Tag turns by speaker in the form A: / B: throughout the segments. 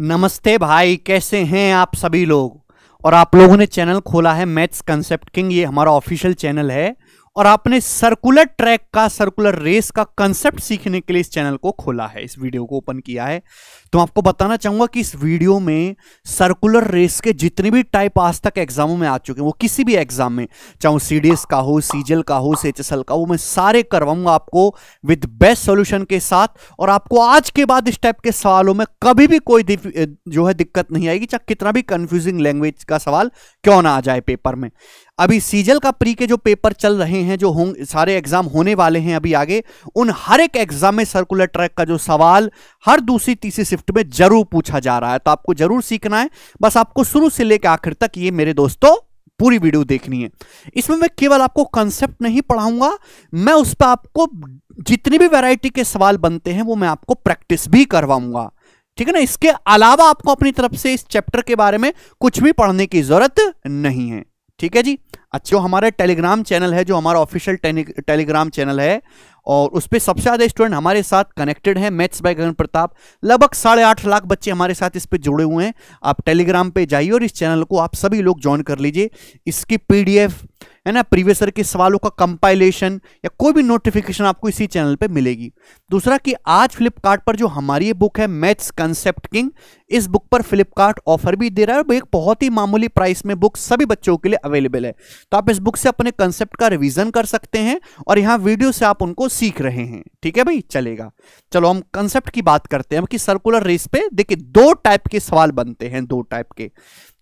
A: नमस्ते भाई कैसे हैं आप सभी लोग और आप लोगों ने चैनल खोला है मैथ्स कंसेप्ट किंग ये हमारा ऑफिशियल चैनल है और आपने सर्कुलर ट्रैक का सर्कुलर रेस का कंसेप्ट सीखने के लिए इस चैनल को खोला है इस वीडियो को ओपन किया है तो आपको बताना चाहूंगा कि इस वीडियो में सर्कुलर रेस के जितने भी टाइप आज तक एग्जामों में आ चुके हैं वो किसी भी एग्जाम में चाहे वो सी का हो सीजल का हो सीएचएसएल का हो मैं सारे करवाऊंगा आपको विद बेस्ट सोल्यूशन के साथ और आपको आज के बाद इस टाइप के सवालों में कभी भी कोई जो है दिक्कत नहीं आएगी चाहे कितना भी कंफ्यूजिंग लैंग्वेज का सवाल क्यों ना आ जाए पेपर में अभी सीजल का प्री के जो पेपर चल रहे हैं जो होंगे सारे एग्जाम होने वाले हैं अभी आगे उन हर एक एग्जाम में सर्कुलर ट्रैक का जो सवाल हर दूसरी तीसरी शिफ्ट में जरूर पूछा जा रहा है तो आपको जरूर सीखना है बस आपको शुरू से लेकर आखिर तक ये मेरे दोस्तों पूरी वीडियो देखनी है इसमें मैं केवल आपको कंसेप्ट नहीं पढ़ाऊंगा मैं उस पर आपको जितनी भी वैरायटी के सवाल बनते हैं वो मैं आपको प्रैक्टिस भी करवाऊंगा ठीक है ना इसके अलावा आपको अपनी तरफ से इस चैप्टर के बारे में कुछ भी पढ़ने की जरूरत नहीं है ठीक है जी अच्छा जो हमारा टेलीग्राम चैनल है जो हमारा ऑफिशियल टेलीग्राम चैनल है और उस पर सबसे ज़्यादा स्टूडेंट हमारे साथ कनेक्टेड हैं मैथ्स बाय गगन प्रताप लगभग साढ़े आठ लाख बच्चे हमारे साथ इस पर जुड़े हुए हैं आप टेलीग्राम पे जाइए और इस चैनल को आप सभी लोग ज्वाइन कर लीजिए इसकी पीडीएफ है ना प्रीवियस के सवालों का कंपाइलेशन या कोई भी नोटिफिकेशन आपको इसी चैनल पे मिलेगी दूसरा कि आज फ्लिपकार्ट पर जो हमारी ये बुक है मैथ्स कंसेप्ट किंग इस बुक पर फ्लिपकार्ट ऑफर भी दे रहा है और एक बहुत ही मामूली प्राइस में बुक सभी बच्चों के लिए अवेलेबल है तो आप इस बुक से अपने कंसेप्ट का रिविजन कर सकते हैं और यहाँ वीडियो से आप उनको सीख रहे हैं ठीक है भाई चलेगा चलो हम कंसेप्ट की बात करते हैं कि सर्कुलर रेस पे देखिए दो टाइप के सवाल बनते हैं दो टाइप के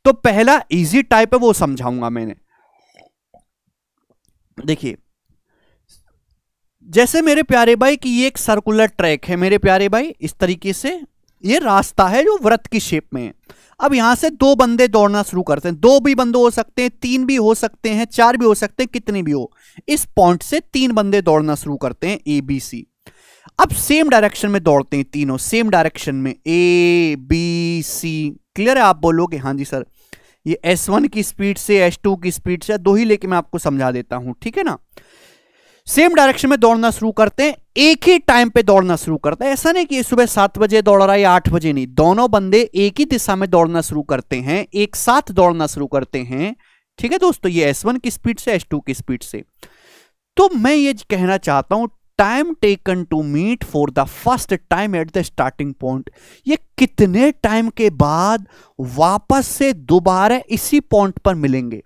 A: तो पहला इजी टाइप है वो समझाऊंगा मैंने देखिए जैसे मेरे प्यारे भाई कि ये एक सर्कुलर ट्रैक है मेरे प्यारे भाई इस तरीके से ये रास्ता है जो व्रत की शेप में है अब यहां से दो बंदे दौड़ना शुरू करते हैं दो भी बंदे हो सकते हैं तीन भी हो सकते हैं चार भी हो सकते हैं कितने भी हो इस पॉइंट से तीन बंदे दौड़ना शुरू करते हैं ए बी सी अब सेम डायरेक्शन में दौड़ते हैं तीनों सेम डायरेक्शन में ए बी सी क्लियर है आप बोलोगे हाँ जी सर ये वन की स्पीड से एस टू की स्पीड से दो ही लेके मैं आपको समझा देता हूं ठीक है ना सेम डायरेक्शन में दौड़ना शुरू करते हैं एक ही टाइम पे दौड़ना शुरू करते हैं ऐसा नहीं कि सुबह सात बजे दौड़ रहा है या आठ बजे नहीं दोनों बंदे एक ही दिशा में दौड़ना शुरू करते हैं एक साथ दौड़ना शुरू करते हैं ठीक है दोस्तों ये वन की स्पीड से टू की स्पीड से तो मैं ये कहना चाहता हूं time taken to meet for the first time at the starting point ये कितने टाइम के बाद वापस से दोबारा इसी पॉइंट पर मिलेंगे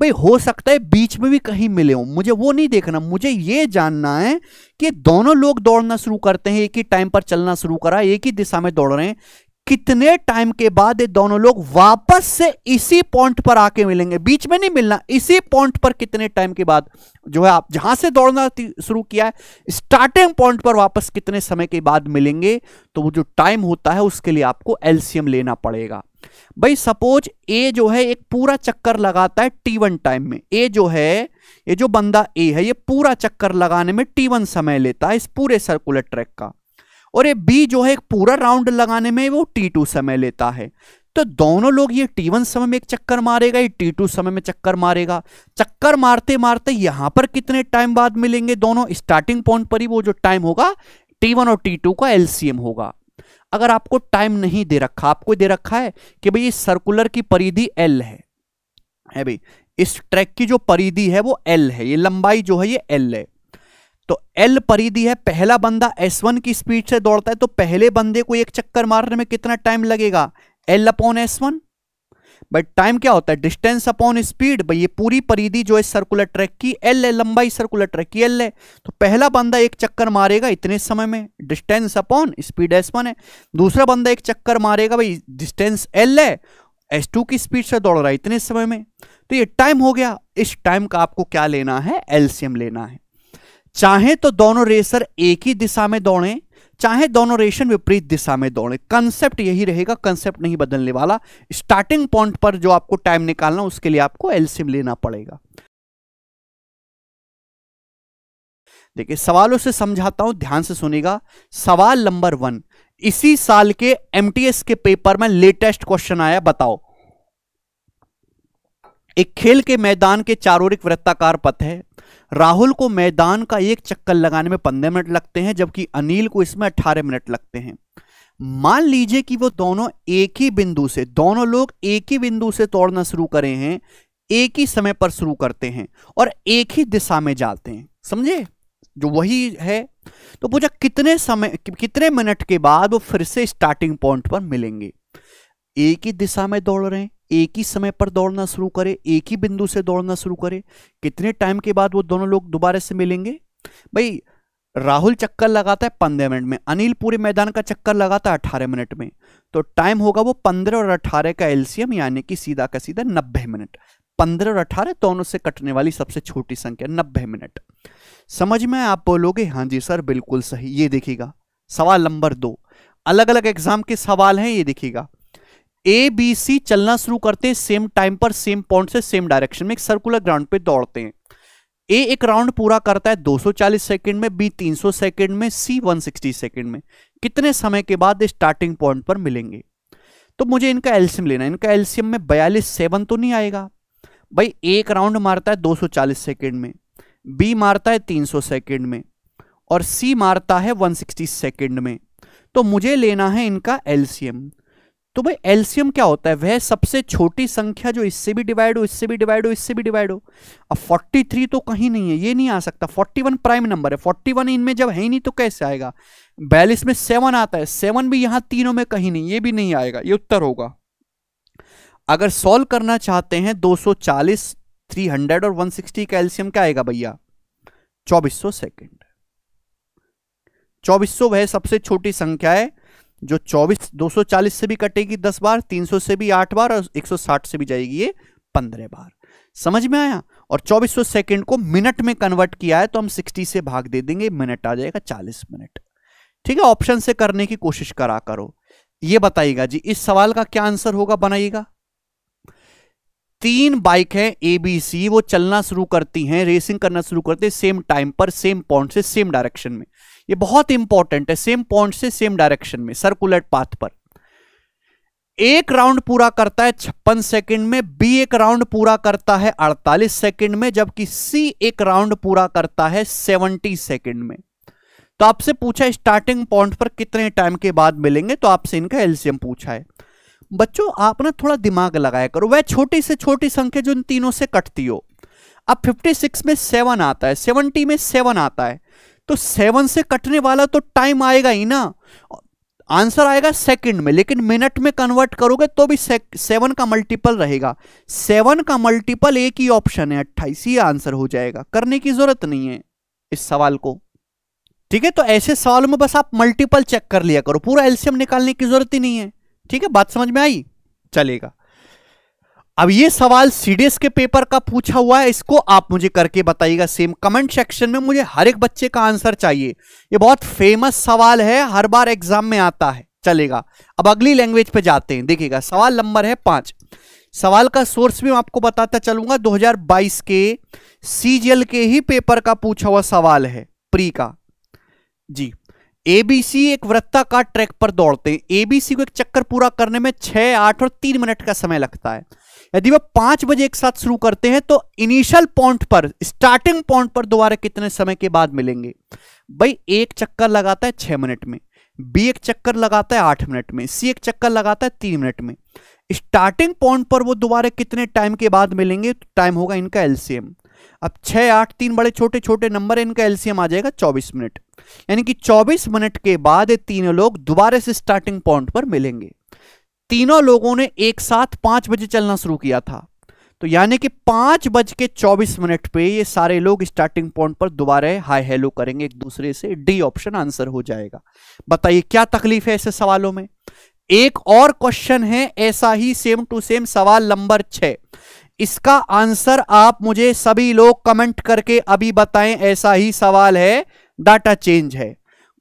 A: भाई हो सकता है बीच में भी कहीं मिले हो मुझे वो नहीं देखना मुझे ये जानना है कि दोनों लोग दौड़ना शुरू करते हैं एक ही टाइम पर चलना शुरू करा एक ही दिशा में दौड़ रहे हैं कितने टाइम के बाद ये दोनों लोग वापस से इसी पॉइंट पर आके मिलेंगे बीच में नहीं मिलना इसी पॉइंट पर कितने टाइम के बाद जो है आप जहां से दौड़ना शुरू किया है स्टार्टिंग पॉइंट पर वापस कितने समय के बाद मिलेंगे तो वो जो टाइम होता है उसके लिए आपको एल्सियम लेना पड़ेगा भाई सपोज ए जो है एक पूरा चक्कर लगाता है टी टाइम में ए जो है ये जो बंदा ए है ये पूरा चक्कर लगाने में टी समय लेता है इस पूरे सर्कुलर ट्रैक का और ये बी जो है पूरा राउंड लगाने में वो टी टू समय लेता है तो दोनों लोग ये टी वन समय में एक चक्कर मारेगा ये टी टू समय में चक्कर मारेगा चक्कर मारते मारते यहां पर कितने टाइम बाद मिलेंगे दोनों स्टार्टिंग पॉइंट पर ही वो जो टाइम होगा टी वन और टी टू का एलसीएम होगा अगर आपको टाइम नहीं दे रखा आपको दे रखा है कि भाई इस सर्कुलर की परिधि एल है है भाई इस ट्रैक की जो परिधि है वो एल है ये लंबाई जो है ये एल है तो एल परिधि है पहला बंदा एस वन की स्पीड से दौड़ता है तो पहले बंदे को एक चक्कर मारने में कितना टाइम लगेगा L upon S one but time क्या होता है डिस्टेंस अपॉन स्पीड भाई ये पूरी परिधि जो है सर्कुलर ट्रैक की एल है लंबाई सर्कुलर ट्रैक की एल है तो पहला बंदा एक चक्कर मारेगा इतने समय में distance upon speed S one है दूसरा बंदा एक चक्कर मारेगा भाई डिस्टेंस एल है एस टू की स्पीड से दौड़ रहा है इतने समय में तो ये टाइम हो गया इस टाइम का आपको क्या लेना है एलसीएम लेना है चाहे तो दोनों रेसर एक ही दिशा में दौड़े चाहे दोनों रेशन विपरीत दिशा में दौड़े कंसेप्ट यही रहेगा कंसेप्ट नहीं बदलने वाला स्टार्टिंग पॉइंट पर जो आपको टाइम निकालना उसके लिए आपको एलसीएम लेना पड़ेगा देखिए सवालों से समझाता हूं ध्यान से सुनेगा सवाल नंबर वन इसी साल के एमटीएस के पेपर में लेटेस्ट क्वेश्चन आया बताओ एक खेल के मैदान के चारोरिक वृत्ताकार पथ है राहुल को मैदान का एक चक्कर लगाने में पंद्रह मिनट लगते हैं जबकि अनिल को इसमें अट्ठारह मिनट लगते हैं मान लीजिए कि वो दोनों एक ही बिंदु से दोनों लोग एक ही बिंदु से तोड़ना शुरू करें हैं एक ही समय पर शुरू करते हैं और एक ही दिशा में जाते हैं समझे जो वही है तो पूछा कितने समय कितने मिनट के बाद वो फिर से स्टार्टिंग पॉइंट पर मिलेंगे एक ही दिशा में दौड़ रहे हैं एक ही समय पर दौड़ना शुरू करे एक ही बिंदु से दौड़ना शुरू करे कितने टाइम के बाद वो दोनों लोग दोबारा से मिलेंगे भाई राहुल चक्कर लगाता है पंद्रह मिनट में अनिल पूरे मैदान का चक्कर लगाता है अठारह मिनट में तो टाइम होगा वो पंद्रह और अठारह का एलसीएम यानी कि सीधा का सीधा नब्बे मिनट पंद्रह और अठारह दोनों से कटने वाली सबसे छोटी संख्या नब्बे मिनट समझ में आप बोलोगे हाँ जी सर बिल्कुल सही ये देखिएगा सवाल नंबर दो अलग अलग एग्जाम के सवाल हैं ये देखिएगा ए बी सी चलना शुरू करते हैं सेम टाइम पर सेम पॉइंट से सेम डायरेक्शन में एक सर्कुलर ग्राउंड पे दौड़ते हैं ए एक राउंड पूरा करता है 240 सेकंड में बी 300 सेकंड में सी 160 सेकंड में कितने समय के बाद स्टार्टिंग पॉइंट पर मिलेंगे तो मुझे इनका एल्सियम लेना इनका एल्सियम में बयालीस सेवन तो नहीं आएगा भाई एक राउंड मारता है 240 सेकंड में बी मारता है 300 सेकंड में और सी मारता है 160 सेकंड में तो मुझे लेना है इनका एल्सियम तो भाई एल्सियम क्या होता है वह सबसे छोटी संख्या जो इससे भी डिवाइड हो इससे भी डिवाइड हो इससे भी डिवाइड हो अब 43 तो कहीं नहीं है ये नहीं आ सकता 41 प्राइम नंबर है 41 इनमें जब है ही नहीं तो कैसे आएगा बयालीस में सेवन आता है सेवन भी यहां तीनों में कहीं नहीं ये भी नहीं आएगा ये उत्तर होगा अगर सॉल्व करना चाहते हैं थ्री हंड्रेड और सिक्सटी का एल्सियम क्या आएगा भैया 2400 सेकंड 2400 वह सबसे छोटी संख्या है जो 24 240 से भी कटेगी 10 बार 300 से भी 8 बार और 160 से भी जाएगी ये 15 बार समझ में आया और 2400 सेकंड को मिनट में कन्वर्ट किया है तो हम 60 से भाग दे देंगे मिनट आ जाएगा 40 मिनट ठीक है ऑप्शन से करने की कोशिश करा करो ये बताइएगा जी इस सवाल का क्या आंसर होगा बनाइएगा तीन बाइक है ए बी सी वो चलना शुरू करती हैं रेसिंग करना शुरू करते हैं सेम टाइम पर सेम पॉइंट से सेम डायरेक्शन में ये बहुत इंपॉर्टेंट है सेम पॉइंट से सेम डायरेक्शन में सर्कुलेट पाथ पर एक राउंड पूरा करता है छप्पन सेकंड में बी एक राउंड पूरा करता है 48 सेकंड में जबकि सी एक राउंड पूरा करता है 70 सेकंड में तो आपसे पूछा स्टार्टिंग पॉइंट पर कितने टाइम के बाद मिलेंगे तो आपसे इनका एल्सियम पूछा है बच्चों आप ना थोड़ा दिमाग लगाया करो वह छोटी से छोटी संख्या जो इन तीनों से कटती हो अब 56 में सेवन आता है 70 में सेवन आता है तो सेवन से कटने वाला तो टाइम आएगा ही ना आंसर आएगा सेकंड में लेकिन मिनट में कन्वर्ट करोगे तो भी सेवन का मल्टीपल रहेगा सेवन का मल्टीपल एक ही ऑप्शन है अट्ठाईस ही आंसर हो जाएगा करने की जरूरत नहीं है इस सवाल को ठीक है तो ऐसे सवाल में बस आप मल्टीपल चेक कर लिया करो पूरा एल्सियम निकालने की जरूरत ही नहीं है ठीक है बात समझ में आई चलेगा अब ये सवाल सीडीएस के पेपर का पूछा हुआ है इसको आप मुझे करके बताइएगा सेम कमेंट सेक्शन में मुझे हर एक बच्चे का आंसर चाहिए ये बहुत फेमस सवाल है हर बार एग्जाम में आता है चलेगा अब अगली लैंग्वेज पे जाते हैं देखिएगा सवाल नंबर है पांच सवाल का सोर्स भी मैं आपको बताता चलूंगा 2022 के सीजीएल के ही पेपर का पूछा हुआ सवाल है प्री का जी एबीसी एक वृत्ताकार ट्रैक पर दौड़ते हैं एबीसी को एक चक्कर पूरा करने में छह आठ और तीन मिनट का समय लगता है यदि वह पांच बजे एक साथ शुरू करते हैं तो इनिशियल पॉइंट पर स्टार्टिंग पॉइंट पर दोबारा कितने समय के बाद मिलेंगे भाई एक चक्कर लगाता है छह मिनट में बी एक चक्कर लगाता है आठ मिनट में सी एक चक्कर लगाता है तीन मिनट में स्टार्टिंग पॉइंट पर वो दोबारा कितने टाइम के बाद मिलेंगे तो टाइम होगा इनका एलसीएम अब छह आठ तीन बड़े छोटे छोटे नंबर इनका एलसीएम आ जाएगा चौबीस मिनट यानी कि चौबीस मिनट के बाद तीनों लोग दोबारा से स्टार्टिंग पॉइंट पर मिलेंगे तीनों लोगों ने एक साथ पांच बजे चलना शुरू किया था तो यानी कि पांच बज के चौबीस मिनट पे ये सारे लोग स्टार्टिंग पॉइंट पर दोबारा हाई हेलो करेंगे एक दूसरे से डी ऑप्शन आंसर हो जाएगा बताइए क्या तकलीफ है ऐसे सवालों में एक और क्वेश्चन है ऐसा ही सेम टू सेम सवाल नंबर छ इसका आंसर आप मुझे सभी लोग कमेंट करके अभी बताएं ऐसा ही सवाल है डाटा चेंज है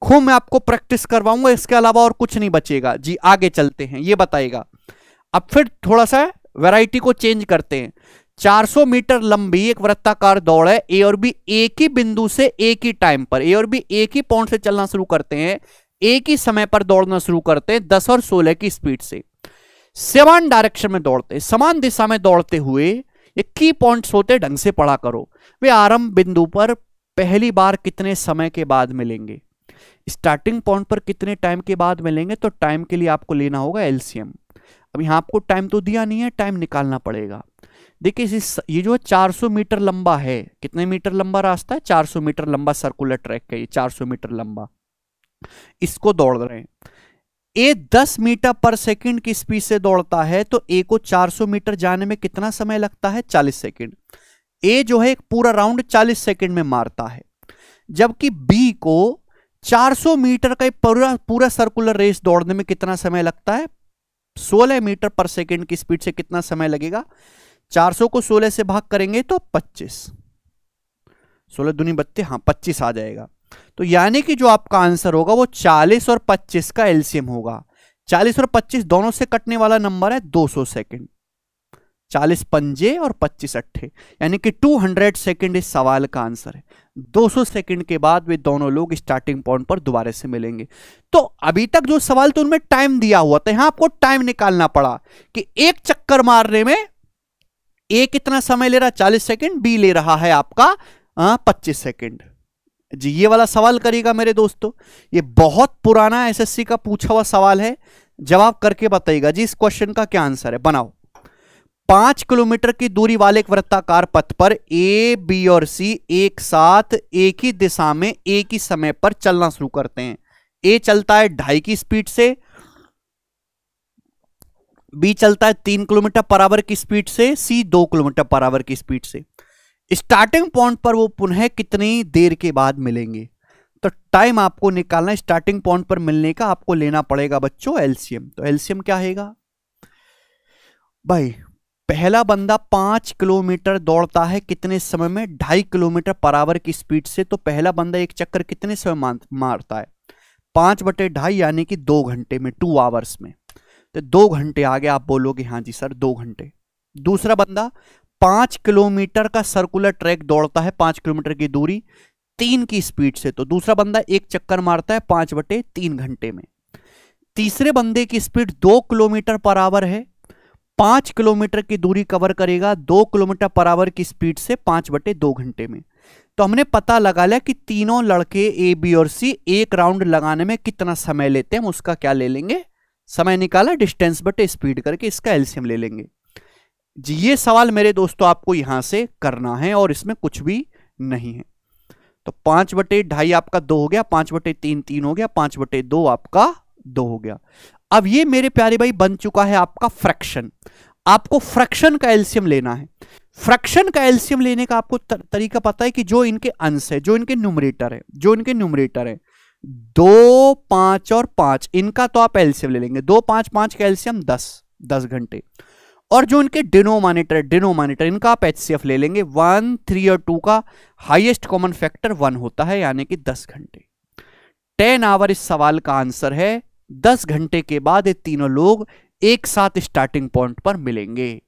A: खूब मैं आपको प्रैक्टिस करवाऊंगा इसके अलावा और कुछ नहीं बचेगा जी आगे चलते हैं ये बताएगा अब फिर थोड़ा सा वैरायटी को चेंज करते हैं 400 मीटर लंबी एक वृत्ताकार दौड़ है ए और बी एक ही बिंदु से एक ही टाइम पर ए और बी एक ही पॉइंट से चलना शुरू करते हैं एक ही समय पर दौड़ना शुरू करते हैं दस और सोलह की स्पीड से समान डायरेक्शन में दौड़ते समान दिशा में दौड़ते हुए ये की पॉइंट्स होते ढंग से पढ़ा करो वे आरंभ बिंदु पर पहली बार कितने समय के बाद मिलेंगे स्टार्टिंग पॉइंट पर कितने टाइम के बाद मिलेंगे तो टाइम के लिए आपको लेना होगा एलसीएम अब यहाँ आपको टाइम तो दिया नहीं है टाइम निकालना पड़ेगा देखिए ये जो 400 मीटर लंबा है कितने मीटर लंबा रास्ता है 400 मीटर लंबा सर्कुलर ट्रैक है ये 400 मीटर लंबा इसको दौड़ रहे हैं ए 10 मीटर पर सेकंड की स्पीड से दौड़ता है तो ए को 400 मीटर जाने में कितना समय लगता है 40 सेकंड ए जो है पूरा राउंड 40 सेकंड में मारता है जबकि बी को 400 मीटर का पूरा पूरा सर्कुलर रेस दौड़ने में कितना समय लगता है 16 मीटर पर सेकेंड की स्पीड से कितना समय लगेगा 400 को 16 से भाग करेंगे तो 25 16 दुनी बत्ते हाँ 25 आ जाएगा तो यानी कि जो आपका आंसर होगा वो 40 और 25 का एलसीएम होगा 40 और 25 दोनों से कटने वाला नंबर है 200 सेकंड चालीस पंजे और पच्चीस अट्ठे यानी कि टू हंड्रेड सेकेंड इस सवाल का आंसर है दो सौ सेकेंड के बाद वे दोनों लोग स्टार्टिंग पॉइंट पर दोबारा से मिलेंगे तो अभी तक जो सवाल तो उनमें टाइम दिया हुआ था यहां आपको टाइम निकालना पड़ा कि एक चक्कर मारने में ए कितना समय ले रहा चालीस सेकेंड बी ले रहा है आपका पच्चीस सेकेंड जी ये वाला सवाल करिएगा मेरे दोस्तों ये बहुत पुराना एसएससी का पूछा हुआ सवाल है जवाब करके बताइएगा जी इस क्वेश्चन का क्या आंसर है बनाओ पांच किलोमीटर की दूरी वाले एक वृत्ताकार पथ पर ए बी और सी एक साथ एक ही दिशा में एक ही समय पर चलना शुरू करते हैं ए चलता है ढाई की स्पीड से बी चलता है तीन किलोमीटर पर आवर की स्पीड से सी दो किलोमीटर पर आवर की स्पीड से स्टार्टिंग पॉइंट पर वो पुनः कितनी देर के बाद मिलेंगे तो टाइम आपको निकालना स्टार्टिंग पॉइंट पर मिलने का आपको लेना पड़ेगा बच्चों एलसीएम तो एलसीएम क्या है भाई पहला बंदा पांच किलोमीटर दौड़ता है कितने समय में ढाई किलोमीटर पर आवर की स्पीड से तो पहला बंदा एक चक्कर कितने समय मारता है पांच बटे ढाई यानी कि दो घंटे में टू आवर्स में तो दो घंटे आगे आप बोलोगे हाँ जी सर दो घंटे दूसरा बंदा पांच किलोमीटर का सर्कुलर ट्रैक दौड़ता है पांच किलोमीटर की दूरी तीन की स्पीड से तो दूसरा बंदा एक चक्कर मारता है पांच बटे तीन घंटे में तीसरे बंदे की स्पीड दो किलोमीटर पर आवर है पांच किलोमीटर की दूरी कवर करेगा दो किलोमीटर पर आवर की स्पीड से पांच बटे दो घंटे में तो हमने पता लगा लिया कि तीनों लड़के ए बी और सी एक राउंड लगाने में कितना समय लेते हैं उसका क्या ले लेंगे समय निकाला डिस्टेंस बटे स्पीड करके इसका एल्सियम ले लेंगे जी ये सवाल मेरे दोस्तों आपको यहां से करना है और इसमें कुछ भी नहीं है तो पांच बटे ढाई आपका दो हो गया पांच बटे तीन तीन हो गया पांच बटे दो आपका दो हो गया अब ये मेरे प्यारे भाई बन चुका है आपका फ्रैक्शन आपको फ्रैक्शन का एल्सियम लेना है फ्रैक्शन का एल्सियम लेने का आपको तर, तरीका पता है कि जो इनके अंश है जो इनके न्यूमरेटर है जो इनके न्यूमरेटर है दो पांच और पांच इनका तो आप एल्सियम ले लेंगे दो पांच पांच का एल्सियम दस दस घंटे और जो इनके डिनोमानेटर डिनोमानेटर इनका आप एच ले लेंगे वन थ्री और टू का हाइएस्ट कॉमन फैक्टर वन होता है यानी कि दस घंटे टेन आवर इस सवाल का आंसर है दस घंटे के बाद ये तीनों लोग एक साथ स्टार्टिंग पॉइंट पर मिलेंगे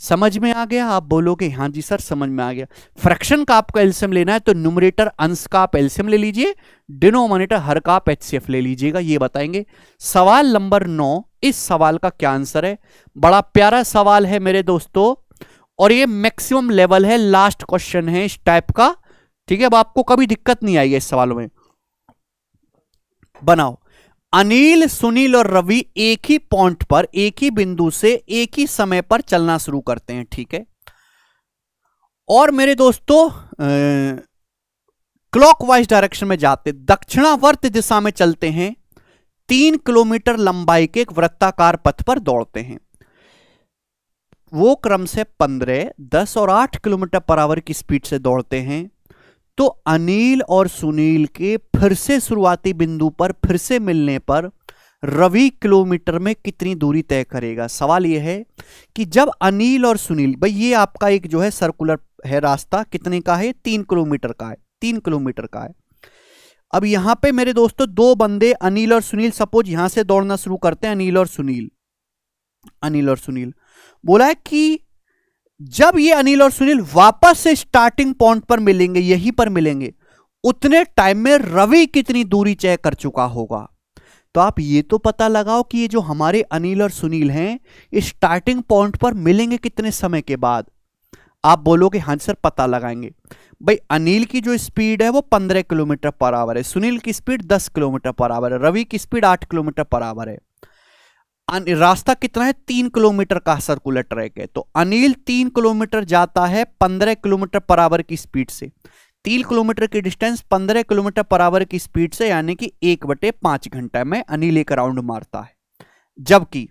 A: समझ में आ गया आप बोलोगे हाँ जी सर समझ में आ गया फ्रैक्शन का आपको एल्सियम लेना है तो न्यूमरेटर अंश का आप एल्सियम ले लीजिए डिनोमिनेटर हर का आप एचसीएफ ले लीजिएगा ये बताएंगे सवाल नंबर नौ इस सवाल का क्या आंसर है बड़ा प्यारा सवाल है मेरे दोस्तों और ये मैक्सिमम लेवल है लास्ट क्वेश्चन है इस टाइप का ठीक है अब आपको कभी दिक्कत नहीं आएगी इस सवाल में बनाओ अनिल सुनील और रवि एक ही पॉइंट पर एक ही बिंदु से एक ही समय पर चलना शुरू करते हैं ठीक है और मेरे दोस्तों क्लॉकवाइज डायरेक्शन में जाते दक्षिणावर्त दिशा में चलते हैं तीन किलोमीटर लंबाई के एक वृत्ताकार पथ पर दौड़ते हैं वो क्रम से पंद्रह दस और आठ किलोमीटर पर आवर की स्पीड से दौड़ते हैं तो अनिल और सुनील के फिर से शुरुआती बिंदु पर फिर से मिलने पर रवि किलोमीटर में कितनी दूरी तय करेगा सवाल यह है कि जब अनिल और सुनील भाई ये आपका एक जो है सर्कुलर है रास्ता कितने का है तीन किलोमीटर का है तीन किलोमीटर का है अब यहां पे मेरे दोस्तों दो बंदे अनिल और सुनील सपोज यहां से दौड़ना शुरू करते हैं अनिल और सुनील अनिल और सुनील बोला है कि जब ये अनिल और सुनील वापस से स्टार्टिंग पॉइंट पर मिलेंगे यही पर मिलेंगे उतने टाइम में रवि कितनी दूरी तय कर चुका होगा तो आप ये तो पता लगाओ कि ये जो हमारे अनिल और सुनील हैं स्टार्टिंग पॉइंट पर मिलेंगे कितने समय के बाद आप बोलोगे हाँ सर पता लगाएंगे भाई अनिल की जो स्पीड है वो पंद्रह किलोमीटर पर आवर है सुनील की स्पीड दस किलोमीटर पर आवर है रवि की स्पीड आठ किलोमीटर पर आवर है रास्ता कितना है तीन किलोमीटर का सर्कुलर ट्रैक है तो अनिल तीन किलोमीटर जाता है पंद्रह किलोमीटर पर आवर की स्पीड से तीन किलोमीटर की डिस्टेंस पंद्रह किलोमीटर पर आवर की स्पीड से यानी कि एक बटे पांच घंटा में अनिल एक राउंड मारता है जबकि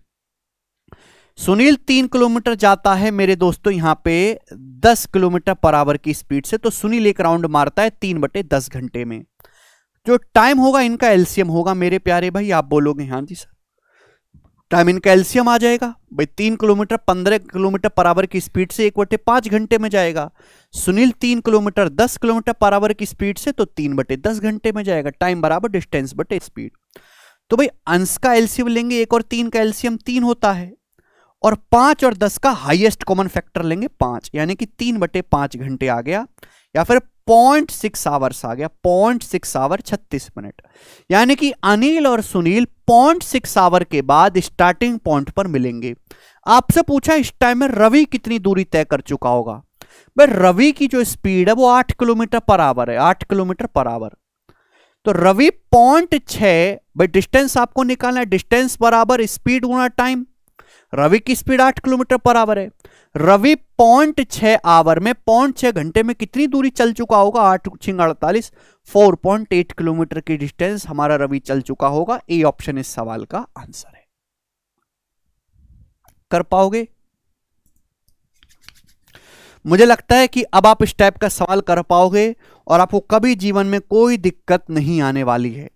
A: सुनील तीन किलोमीटर जाता है मेरे दोस्तों यहां पे दस किलोमीटर पर आवर की स्पीड से तो सुनील एक राउंड मारता है तीन बटे दस घंटे में जो टाइम होगा इनका एलसीएम होगा मेरे प्यारे भाई आप बोलोगे हाँ जी सर टाइम इन कैल्शियम आ जाएगा भाई तीन किलोमीटर पंद्रह किलोमीटर पर आवर की स्पीड से एक बटे पाँच घंटे में जाएगा सुनील तीन किलोमीटर दस किलोमीटर पर आवर की स्पीड से तो तीन बटे दस घंटे में जाएगा टाइम बराबर डिस्टेंस बटे स्पीड तो भाई अंश का एल्शियम लेंगे एक और तीन का एल्शियम तीन होता है और पाँच और दस का हाइएस्ट कॉमन फैक्टर लेंगे पाँच यानी कि तीन बटे घंटे आ गया या फिर पॉइंट सिक्स आवर्स आ गया पॉइंट सिक्स आवर छत्तीस मिनट यानी कि अनिल और सुनील पॉइंट सिक्स आवर के बाद स्टार्टिंग पॉइंट पर मिलेंगे आपसे पूछा इस टाइम में रवि कितनी दूरी तय कर चुका होगा भाई रवि की जो स्पीड है वो आठ किलोमीटर पर आवर है आठ किलोमीटर पर आवर तो रवि पॉइंट छह भाई डिस्टेंस आपको निकालना है डिस्टेंस बराबर स्पीड गुना टाइम रवि की स्पीड आठ किलोमीटर पर आवर है रवि पॉइंट छ आवर में पॉइंट छह घंटे में कितनी दूरी चल चुका होगा आठ छिंग अड़तालीस फोर पॉइंट एट किलोमीटर की डिस्टेंस हमारा रवि चल चुका होगा ए ऑप्शन इस सवाल का आंसर है कर पाओगे मुझे लगता है कि अब आप इस टाइप का सवाल कर पाओगे और आपको कभी जीवन में कोई दिक्कत नहीं आने वाली है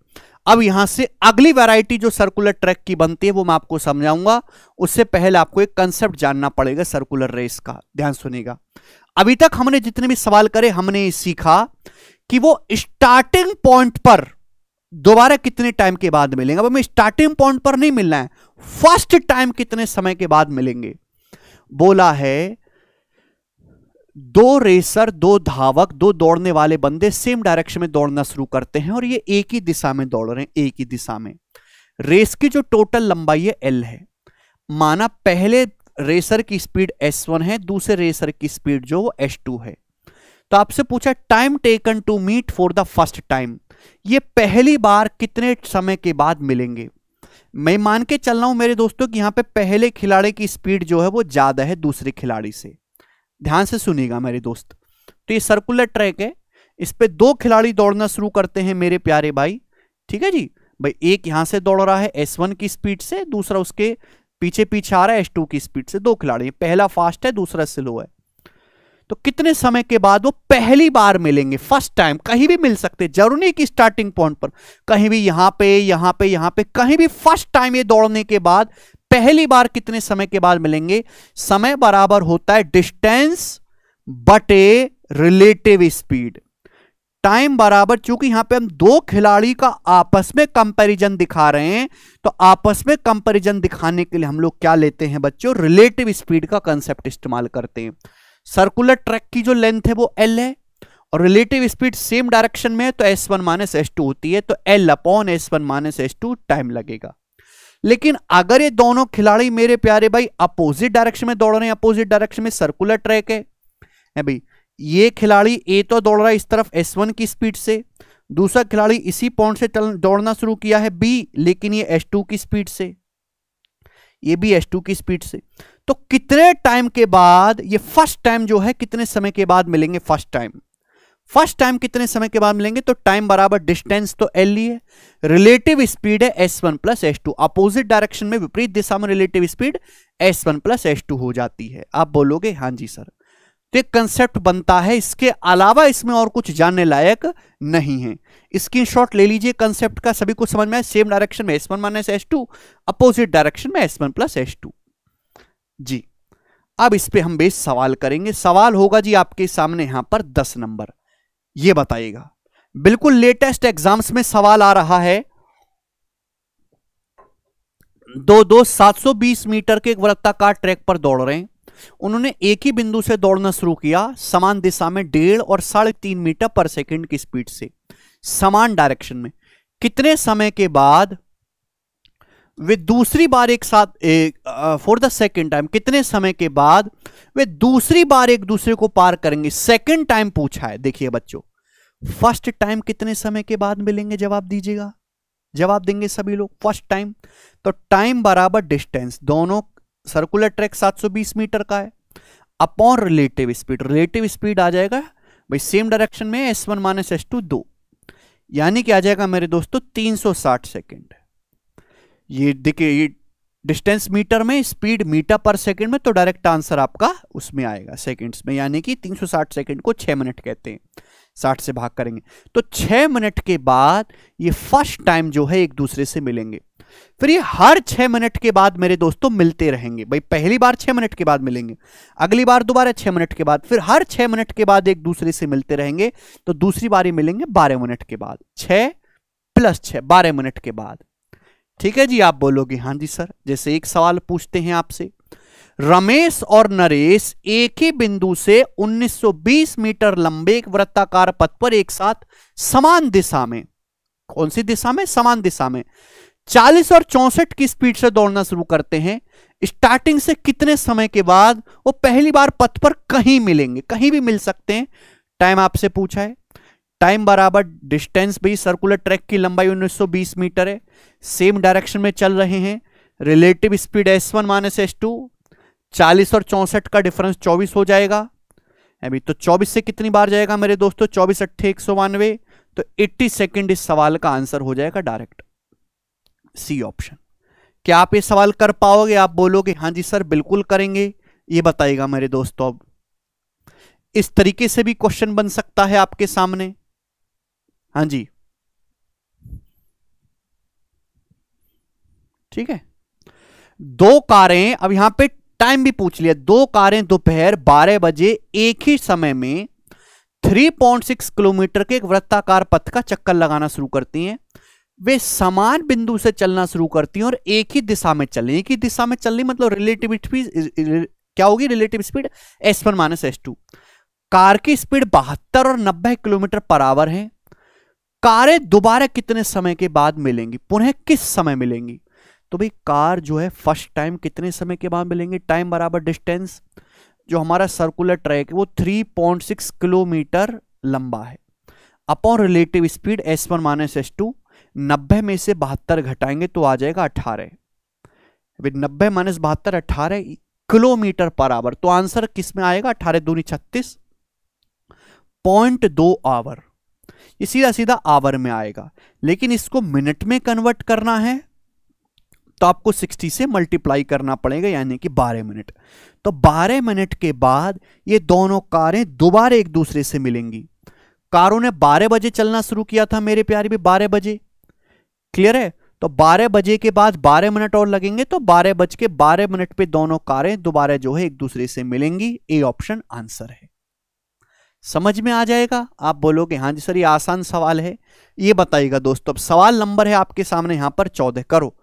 A: अब यहां से अगली वैरायटी जो सर्कुलर ट्रैक की बनती है वो मैं आपको समझाऊंगा उससे पहले आपको एक कंसेप्ट जानना पड़ेगा सर्कुलर रेस का ध्यान सुनेगा अभी तक हमने जितने भी सवाल करे हमने सीखा कि वो स्टार्टिंग पॉइंट पर दोबारा कितने टाइम के बाद मिलेंगे अब हमें स्टार्टिंग पॉइंट पर नहीं मिलना है फर्स्ट टाइम कितने समय के बाद मिलेंगे बोला है दो रेसर दो धावक दो दौड़ने वाले बंदे सेम डायरेक्शन में दौड़ना शुरू करते हैं और ये एक ही दिशा में दौड़ रहे हैं एक ही दिशा में रेस की जो टोटल लंबाई है एल है माना पहले रेसर की स्पीड एस वन है दूसरे रेसर की स्पीड जो वो टू है तो आपसे पूछा time taken to meet for the first time ये पहली बार कितने समय के बाद मिलेंगे मैं मान के चल रहा हूं मेरे दोस्तों कि यहां पे पहले खिलाड़ी की स्पीड जो है वो ज्यादा है दूसरे खिलाड़ी से ध्यान से सुनिएगा मेरे दोस्त तो ये सर्कुलर ट्रैक है इस पर दो खिलाड़ी दौड़ना शुरू करते हैं मेरे प्यारे भाई ठीक है जी भाई एक यहाँ से दौड़ रहा है एस वन की स्पीड से दूसरा उसके पीछे पीछे आ रहा है एस टू की स्पीड से दो खिलाड़ी पहला फास्ट है दूसरा स्लो है तो कितने समय के बाद वो पहली बार मिलेंगे फर्स्ट टाइम कहीं भी मिल सकते जरूरी कि स्टार्टिंग पॉइंट पर कहीं भी यहां पे यहां पे यहां पे कहीं भी फर्स्ट टाइम ये दौड़ने के बाद पहली बार कितने समय के बाद मिलेंगे समय बराबर होता है डिस्टेंस बटे रिलेटिव स्पीड टाइम बराबर चूंकि यहां पे हम दो खिलाड़ी का आपस में कंपैरिजन दिखा रहे हैं तो आपस में कंपैरिजन दिखाने के लिए हम लोग क्या लेते हैं बच्चों रिलेटिव स्पीड का कंसेप्ट इस्तेमाल करते हैं सर्कुलर ट्रैक की जो लेंथ है वो एल है और रिलेटिव स्पीड सेम डायरेक्शन में है तो S one minus S two होती है तो L upon S one minus S two time लगेगा लेकिन अगर ये दोनों खिलाड़ी मेरे प्यारे भाई अपोजिट डायरेक्शन में दौड़ रहे हैं अपोजिट डायरेक्शन में सर्कुलर ट्रैक है, है भाई ये खिलाड़ी ए तो दौड़ रहा है इस तरफ एस वन की स्पीड से दूसरा खिलाड़ी इसी पॉइंट से दौड़ना शुरू किया है बी लेकिन ये एस टू की स्पीड से ये भी एस टू की स्पीड से तो कितने टाइम के बाद ये फर्स्ट टाइम जो है कितने समय के बाद मिलेंगे फर्स्ट टाइम फर्स्ट टाइम कितने समय के बाद मिलेंगे तो टाइम बराबर डिस्टेंस तो एल ही है रिलेटिव स्पीड है S one plus S two opposite direction में विपरीत दिशा में relative speed S one plus S two हो जाती है आप बोलोगे हाँ जी सर तो एक कंसेप्ट बनता है इसके अलावा इसमें और कुछ जानने लायक नहीं है स्क्रीन शॉट ले लीजिए कंसेप्ट का सभी कुछ समझ में आए सेम डायरेक्शन में S one minus S two opposite direction में S one plus S two जी अब इस पर हम बेस सवाल करेंगे सवाल होगा जी आपके सामने यहां पर दस नंबर ये बताइएगा बिल्कुल लेटेस्ट एग्जाम्स में सवाल आ रहा है दो दो 720 मीटर के एक वृत्ताकार ट्रैक पर दौड़ रहे हैं उन्होंने एक ही बिंदु से दौड़ना शुरू किया समान दिशा में डेढ़ और साढ़े तीन मीटर पर सेकंड की स्पीड से समान डायरेक्शन में कितने समय के बाद वे दूसरी बार एक साथ फॉर द सेकेंड टाइम कितने समय के बाद वे दूसरी बार एक दूसरे को पार करेंगे सेकेंड टाइम पूछा है देखिए बच्चों फर्स्ट टाइम कितने समय के बाद मिलेंगे जवाब दीजिएगा जवाब देंगे सभी लोग फर्स्ट टाइम तो टाइम बराबर डिस्टेंस दोनों सर्कुलर ट्रैक 720 मीटर का है upon relative speed relative speed आ जाएगा भाई सेम डायरेक्शन में S one minus S two दो यानी कि आ जाएगा मेरे दोस्तों 360 सेकंड ये देखिए ये डिस्टेंस मीटर में स्पीड मीटर पर सेकंड में तो डायरेक्ट आंसर आपका उसमें आएगा सेकंड्स में यानी कि 360 सेकंड को 6 मिनट कहते हैं साठ से भाग करेंगे तो छः मिनट के बाद ये फर्स्ट टाइम जो है एक दूसरे से मिलेंगे फिर ये हर छह मिनट के बाद मेरे दोस्तों मिलते रहेंगे भाई पहली बार छह मिनट के बाद मिलेंगे अगली बार दोबारा छह मिनट के बाद फिर हर छह मिनट के बाद एक दूसरे से मिलते रहेंगे तो दूसरी बार ये मिलेंगे बारह मिनट के बाद छ प्लस छ बारह मिनट के बाद ठीक है जी आप बोलोगे हाँ जी सर जैसे एक सवाल पूछते हैं आपसे रमेश और नरेश एक ही बिंदु से 1920 मीटर लंबे एक वृत्ताकार पथ पर एक साथ समान दिशा में कौन सी दिशा में समान दिशा में 40 और चौसठ की स्पीड से दौड़ना शुरू करते हैं स्टार्टिंग से कितने समय के बाद वो पहली बार पथ पर कहीं मिलेंगे कहीं भी मिल सकते हैं टाइम आपसे पूछा है टाइम बराबर डिस्टेंस भी सर्कुलर ट्रैक की लंबाई 1920 मीटर है सेम डायरेक्शन में चल रहे हैं relative speed s1 one minus S two चालीस और चौंसठ का डिफरेंस चौबीस हो जाएगा अभी तो चौबीस से कितनी बार जाएगा मेरे दोस्तों चौबीस अट्ठे एक सौ बानवे तो एट्टी सेकेंड इस सवाल का आंसर हो जाएगा डायरेक्ट सी ऑप्शन क्या आप ये सवाल कर पाओगे आप बोलोगे हाँ जी सर बिल्कुल करेंगे ये बताएगा मेरे दोस्तों अब इस तरीके से भी क्वेश्चन बन सकता है आपके सामने हाँ जी ठीक है दो कारें अब यहां पे टाइम भी पूछ लिया दो कारें दोपहर 12 बजे एक ही समय में 3.6 किलोमीटर के एक वृत्ताकार पथ का चक्कर लगाना शुरू करती हैं वे समान बिंदु से चलना शुरू करती हैं और एक ही दिशा में चलें एक ही दिशा में चलनी मतलब रिलेटिव स्पीड क्या होगी relative speed S one minus S two car की स्पीड बहत्तर और नब्बे किलोमीटर पर आवर है कारें दोबारा कितने समय के बाद मिलेंगी पुनः किस समय मिलेंगी तो भाई कार जो है फर्स्ट टाइम कितने समय के बाद मिलेंगे टाइम बराबर डिस्टेंस जो हमारा सर्कुलर ट्रैक है वो 3.6 किलोमीटर लंबा है upon relative speed S one minus S two नब्बे में से बहत्तर घटाएंगे तो आ जाएगा विद नब्बे माइनस बहत्तर अठारह किलोमीटर पर आवर तो आंसर किस में आएगा अठारह दूनी छत्तीस पॉइंट दो आवर ये सीधा सीधा आवर में आएगा लेकिन इसको मिनट में कन्वर्ट करना है तो आपको 60 से मल्टीप्लाई करना पड़ेगा यानी कि 12 मिनट तो 12 मिनट के बाद ये दोनों कारें दोबारा एक दूसरे से मिलेंगी कारों ने 12 बजे चलना शुरू किया था मेरे प्यारे भी 12 बजे क्लियर है तो 12 बजे के बाद 12 मिनट और लगेंगे तो बारह बज के बारह मिनट पे दोनों कारें दोबारा जो है एक दूसरे से मिलेंगी ए ऑप्शन आंसर है समझ में आ जाएगा आप बोलोगे हाँ जी सर ये आसान सवाल है ये बताइएगा दोस्तों अब सवाल नंबर है आपके सामने यहां पर चौदह करो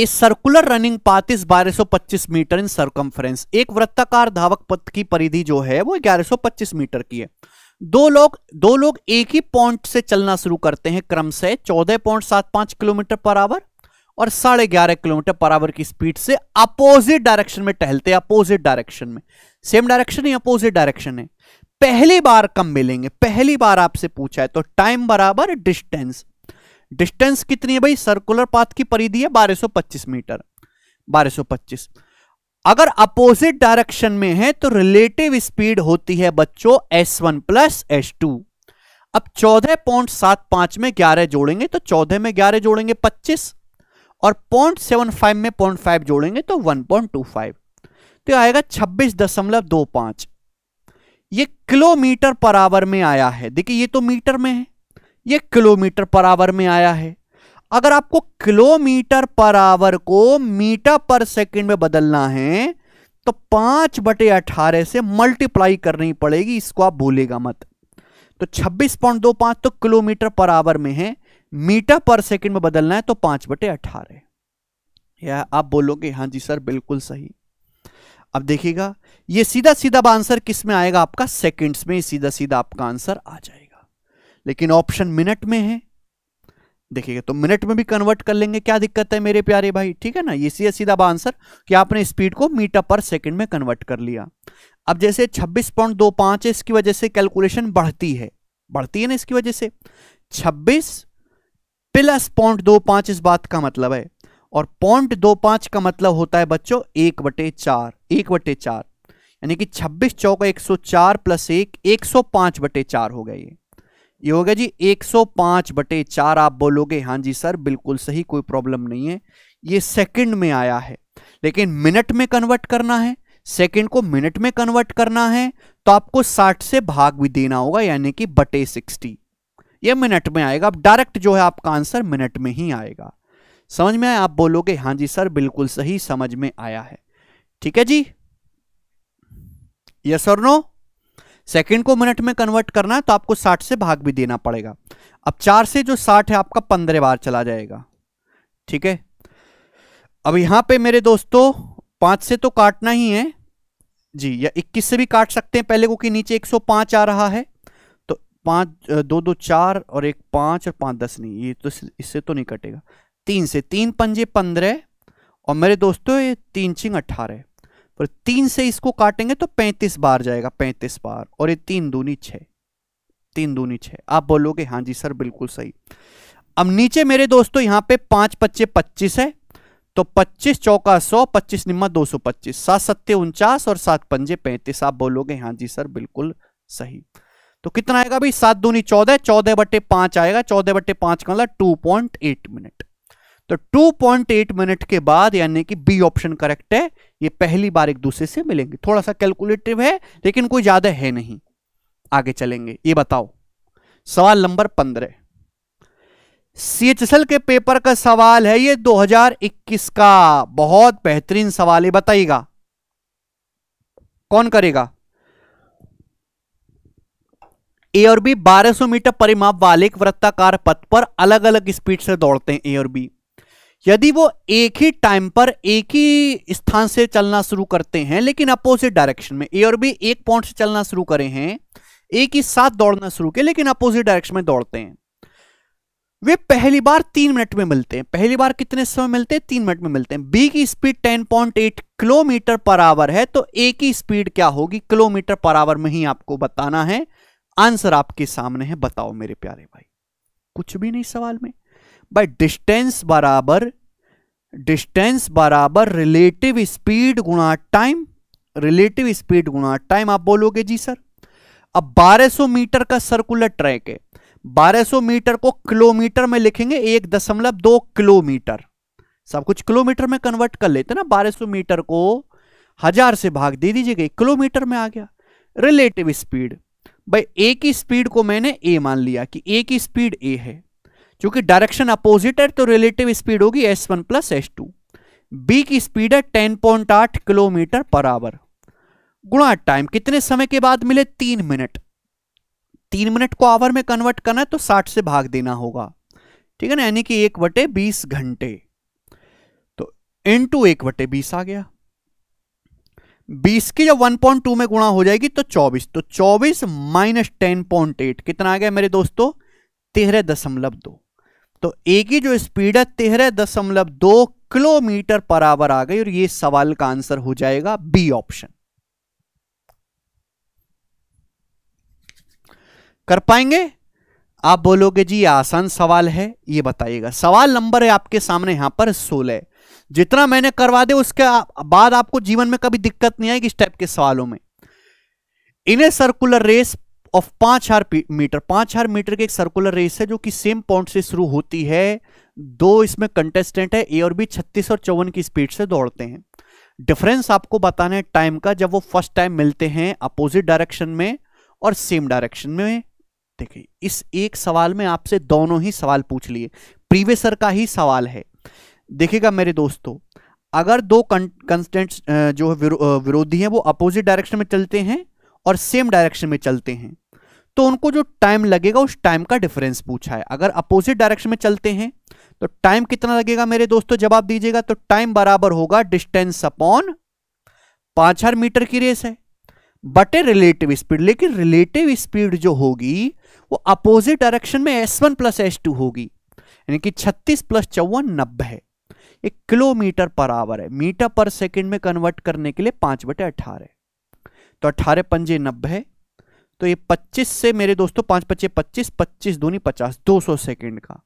A: a circular running path is 1225 metre in circumference एक वृत्ताकार धावक पथ की परिधि जो है वो 1125 मीटर की है दो लोग दो लोग एक ही पॉइंट से चलना शुरू करते हैं क्रम से चौदह पॉइंट सात पांच किलोमीटर पर आवर और साढ़े ग्यारह किलोमीटर पर आवर की स्पीड से अपोजिट डायरेक्शन में टहलते हैं अपोजिट डायरेक्शन में सेम डायरेक्शन ही अपोजिट डायरेक्शन है पहली बार कम मिलेंगे पहली बार आपसे पूछा है तो टाइम बराबर डिस्टेंस डिस्टेंस कितनी है भाई सर्कुलर पाथ की परिधि है 1225 मीटर 1225 अगर अपोजिट डायरेक्शन में है तो रिलेटिव स्पीड होती है बच्चों S one plus S two अब चौदह पॉइंट सात पांच में ग्यारह जोड़ेंगे तो चौदह में ग्यारह जोड़ेंगे पच्चीस और पॉइंट सेवन फाइव में पॉइंट फाइव जोड़ेंगे तो वन पॉइंट टू फाइव तो आएगा छब्बीस दशमलव दो पांच ये किलोमीटर पर आवर में आया है देखिए ये तो मीटर में है ये किलोमीटर पर आवर में आया है अगर आपको किलोमीटर पर आवर को मीटर पर सेकंड में बदलना है तो पांच बटे अठारह से मल्टीप्लाई करनी पड़ेगी इसको आप भूलेगा मत तो छब्बीस पॉइंट दो पांच तो किलोमीटर पर आवर में है मीटर पर सेकंड में बदलना है तो पांच बटे अठारह या आप बोलोगे हाँ जी सर बिल्कुल सही अब देखिएगा ये सीधा सीधा आंसर किस में आएगा आपका सेकंड्स में सीधा सीधा आपका आंसर आ जाएगा लेकिन ऑप्शन मिनट में है देखिएगा तो मिनट में भी कन्वर्ट कर लेंगे क्या दिक्कत है मेरे प्यारे भाई ठीक है ना ये सीधा आंसर कि आपने स्पीड को मीटर पर सेकंड में कन्वर्ट कर लिया अब जैसे छब्बीस दो है इसकी वजह से कैलकुलेशन बढ़ती है बढ़ती है ना इसकी वजह से छब्बीस प्लस पॉइंट दो पांच इस बात का मतलब है और पॉइंट दो पांच का मतलब होता है बच्चों एक बटे चार एक बटे चार यानी कि छब्बीस चौका एक सौ चार प्लस एक एक सौ पांच बटे चार हो गए ये ये हो गया जी 105 बटे चार आप बोलोगे हाँ जी सर बिल्कुल सही कोई प्रॉब्लम नहीं है ये सेकंड में आया है लेकिन मिनट में कन्वर्ट करना है सेकंड को मिनट में कन्वर्ट करना है तो आपको 60 से भाग भी देना होगा यानी कि बटे 60 ये मिनट में आएगा अब डायरेक्ट जो है आपका आंसर मिनट में ही आएगा समझ में आया आप बोलोगे हाँ जी सर बिल्कुल सही समझ में आया है ठीक है जी यस और नो सेकेंड को मिनट में कन्वर्ट करना है तो आपको साठ से भाग भी देना पड़ेगा अब चार से जो साठ है आपका पंद्रह बार चला जाएगा ठीक है अब यहाँ पे मेरे दोस्तों पांच से तो काटना ही है जी या इक्कीस से भी काट सकते हैं पहले को कि नीचे एक सौ पांच आ रहा है तो पांच दो दो चार और एक पांच और पांच दस नहीं ये तो इससे तो नहीं कटेगा तीन से तीन पंजे पंद्रह और मेरे दोस्तों ये तीन छिंग अट्ठारह पर तीन से इसको काटेंगे तो पैंतीस बार जाएगा पैंतीस बार और ये तीन दूनी छ तीन दूनी छ आप बोलोगे हाँ जी सर बिल्कुल सही अब नीचे मेरे दोस्तों यहां पे पांच पच्चे पच्चीस है तो पच्चीस चौका सौ पच्चीस निम्मा दो सौ पच्चीस सात सत्य उनचास और सात पंजे पैंतीस आप बोलोगे हाँ जी सर बिल्कुल सही तो कितना आएगा भाई सात दूनी चौदह चौदह बटे पांच आएगा चौदह बटे पांच का मतलब टू पॉइंट एट मिनट तो 2.8 मिनट के बाद यानी कि बी ऑप्शन करेक्ट है ये पहली बार एक दूसरे से मिलेंगे थोड़ा सा कैलकुलेटिव है लेकिन कोई ज्यादा है नहीं आगे चलेंगे ये बताओ सवाल नंबर पंद्रह सीएचएसएल के पेपर का सवाल है ये 2021 का बहुत बेहतरीन सवाल है बताइएगा कौन करेगा ए और बी 1200 मीटर परिमाप वाले एक वृत्ताकार पथ पर अलग अलग स्पीड से दौड़ते हैं ए और बी यदि वो एक ही टाइम पर एक ही स्थान से चलना शुरू करते हैं लेकिन अपोजिट डायरेक्शन में ए और बी एक पॉइंट से चलना शुरू करे हैं एक ही साथ दौड़ना शुरू किया लेकिन अपोजिट डायरेक्शन में दौड़ते हैं वे पहली बार तीन मिनट में मिलते हैं पहली बार कितने समय मिलते हैं तीन मिनट में मिलते हैं बी की स्पीड 10.8 किलोमीटर पर आवर है तो ए की स्पीड क्या होगी किलोमीटर पर आवर में ही आपको बताना है आंसर आपके सामने है बताओ मेरे प्यारे भाई कुछ भी नहीं सवाल में भाई डिस्टेंस बराबर डिस्टेंस बराबर रिलेटिव स्पीड गुणा टाइम रिलेटिव स्पीड गुणा टाइम आप बोलोगे जी सर अब 1200 मीटर का सर्कुलर ट्रैक है 1200 मीटर को किलोमीटर में लिखेंगे एक दशमलव दो किलोमीटर सब कुछ किलोमीटर में कन्वर्ट कर लेते ना 1200 मीटर को हजार से भाग दे दीजिएगा किलोमीटर में आ गया रिलेटिव स्पीड भाई ए की स्पीड को मैंने ए मान लिया कि ए की स्पीड ए है क्योंकि डायरेक्शन अपोजिट है तो रिलेटिव स्पीड होगी S one plus S two B की स्पीड है टेन पॉइंट आठ किलोमीटर पर आवर गुणा टाइम कितने समय के बाद मिले तीन मिनट तीन मिनट को आवर में कन्वर्ट करना है तो साठ से भाग देना होगा ठीक है ना यानी कि एक बटे बीस घंटे तो इन टू एक बटे बीस आ गया बीस की जब वन पॉइंट टू में गुणा हो जाएगी तो चौबीस तो चौबीस माइनस टेन पॉइंट एट कितना आ गया मेरे दोस्तों तेरह दशमलव दो तो ए की जो स्पीड है तेरह दशमलव दो किलोमीटर पर आवर आ गई और ये सवाल का आंसर हो जाएगा बी ऑप्शन कर पाएंगे आप बोलोगे जी आसान सवाल है ये बताइएगा सवाल नंबर है आपके सामने यहां पर सोलह जितना मैंने करवा दे उसके बाद आपको जीवन में कभी दिक्कत नहीं आएगी इस टाइप के सवालों में इन्हें सर्कुलर रेस ऑफ पांच हजार मीटर पांच हजार मीटर की एक सर्कुलर रेस है जो कि सेम पॉइंट से शुरू होती है दो इसमें कंटेस्टेंट है ए और बी छत्तीस और चौवन की स्पीड से दौड़ते हैं डिफरेंस आपको बताना है टाइम का जब वो फर्स्ट टाइम मिलते हैं अपोजिट डायरेक्शन में और सेम डायरेक्शन में देखिए इस एक सवाल में आपसे दोनों ही सवाल पूछ लिए प्रीवेसर का ही सवाल है देखिएगा मेरे दोस्तों अगर दो कंटेंट जो है विरो, विरोधी हैं वो अपोजिट डायरेक्शन में चलते हैं और सेम डायरेक्शन में चलते हैं तो उनको जो टाइम लगेगा उस टाइम का डिफरेंस पूछा है अगर अपोजिट डायरेक्शन में चलते हैं तो टाइम कितना लगेगा मेरे दोस्तों जवाब दीजिएगा तो टाइम बराबर होगा डिस्टेंस अपॉन पांच हजार मीटर की रेस है बटे रिलेटिव स्पीड लेकिन रिलेटिव स्पीड जो होगी वो अपोजिट डायरेक्शन में S one plus S two होगी यानी कि छत्तीस प्लस चौवन नब्बे एक किलोमीटर पर आवर है मीटर पर सेकंड में कन्वर्ट करने के लिए पांच बटे अठारह तो अठारह पंजे नब्बे तो ये पच्चीस से मेरे दोस्तों पांच पच्चे पच्चीस पच्चीस दूनी पचास दो सौ सेकेंड का